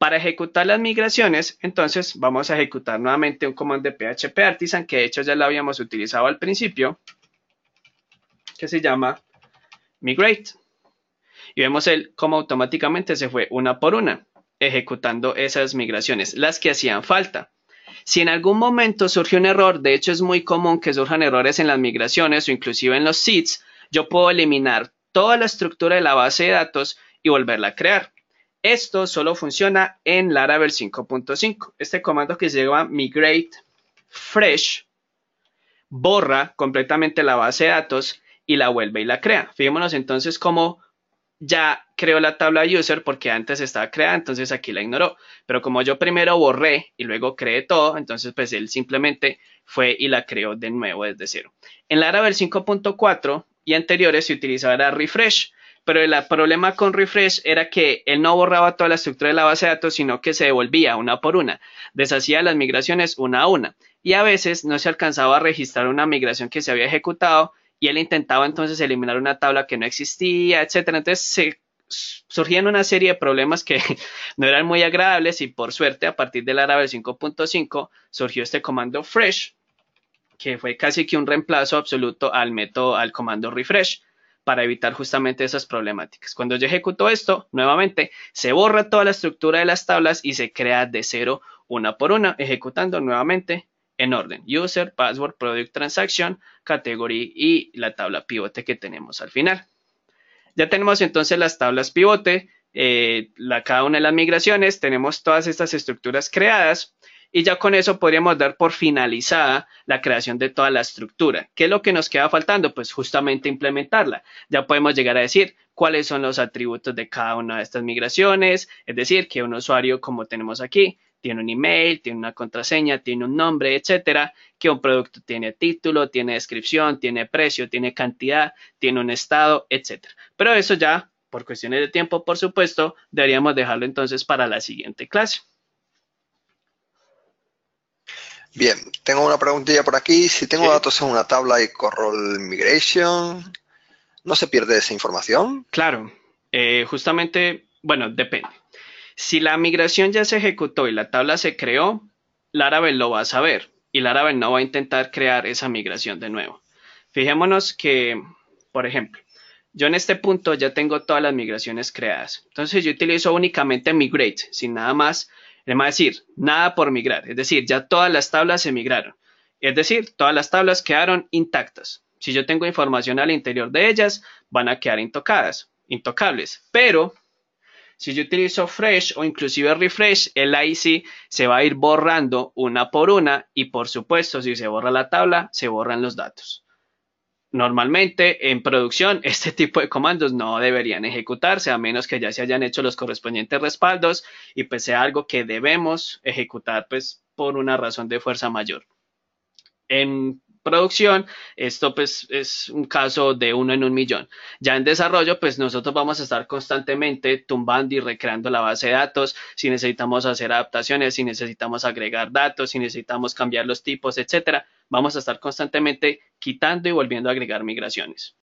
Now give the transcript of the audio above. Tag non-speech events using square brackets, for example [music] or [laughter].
Para ejecutar las migraciones, entonces vamos a ejecutar nuevamente un comando de PHP Artisan, que de hecho ya lo habíamos utilizado al principio, que se llama migrate. Y vemos el, cómo automáticamente se fue una por una, ejecutando esas migraciones, las que hacían falta. Si en algún momento surge un error, de hecho es muy común que surjan errores en las migraciones o inclusive en los seeds, yo puedo eliminar toda la estructura de la base de datos y volverla a crear. Esto solo funciona en Laravel 5.5. Este comando que se llama migrate fresh borra completamente la base de datos y la vuelve y la crea. Fijémonos entonces cómo ya creó la tabla user porque antes estaba creada, entonces aquí la ignoró. Pero como yo primero borré y luego creé todo, entonces pues él simplemente fue y la creó de nuevo desde cero. En Laravel 5.4 y anteriores se utilizaba refresh pero el problema con Refresh era que él no borraba toda la estructura de la base de datos, sino que se devolvía una por una, deshacía las migraciones una a una, y a veces no se alcanzaba a registrar una migración que se había ejecutado, y él intentaba entonces eliminar una tabla que no existía, etcétera. Entonces surgían una serie de problemas que [laughs] no eran muy agradables y por suerte a partir del la 5.5 surgió este comando fresh que fue casi que un reemplazo absoluto al método al comando refresh para evitar justamente esas problemáticas. Cuando yo ejecuto esto, nuevamente se borra toda la estructura de las tablas y se crea de cero una por una, ejecutando nuevamente en orden. User, password, product transaction, category y la tabla pivote que tenemos al final. Ya tenemos entonces las tablas pivote, eh, la, cada una de las migraciones, tenemos todas estas estructuras creadas y ya con eso podríamos dar por finalizada la creación de toda la estructura. ¿Qué es lo que nos queda faltando? Pues justamente implementarla. Ya podemos llegar a decir cuáles son los atributos de cada una de estas migraciones, es decir, que un usuario como tenemos aquí tiene un email, tiene una contraseña, tiene un nombre, etcétera, que un producto tiene título, tiene descripción, tiene precio, tiene cantidad, tiene un estado, etcétera. Pero eso ya por cuestiones de tiempo, por supuesto, deberíamos dejarlo entonces para la siguiente clase. Bien, tengo una preguntilla por aquí. Si tengo datos en una tabla y corro el migration, ¿no se pierde esa información? Claro, eh, justamente, bueno, depende. Si la migración ya se ejecutó y la tabla se creó, Laravel lo va a saber y Laravel no va a intentar crear esa migración de nuevo. Fijémonos que, por ejemplo, yo en este punto ya tengo todas las migraciones creadas. Entonces yo utilizo únicamente migrate, sin nada más va decir, nada por migrar, es decir, ya todas las tablas se migraron, es decir, todas las tablas quedaron intactas. Si yo tengo información al interior de ellas, van a quedar intocadas, intocables, pero si yo utilizo Fresh o inclusive Refresh, el IC se va a ir borrando una por una y por supuesto si se borra la tabla, se borran los datos. Normalmente en producción [laughs] este tipo de comandos no deberían ejecutarse a menos que ya se hayan hecho los correspondientes respaldos y pues sea algo que debemos ejecutar pues por una razón de fuerza mayor producción, esto pues es un caso de uno en un millón. Ya en desarrollo, pues nosotros vamos a estar constantemente tumbando y recreando la base de datos, si necesitamos hacer adaptaciones, si necesitamos agregar datos, si necesitamos cambiar los tipos, etcétera, vamos a estar constantemente quitando y volviendo a agregar migraciones.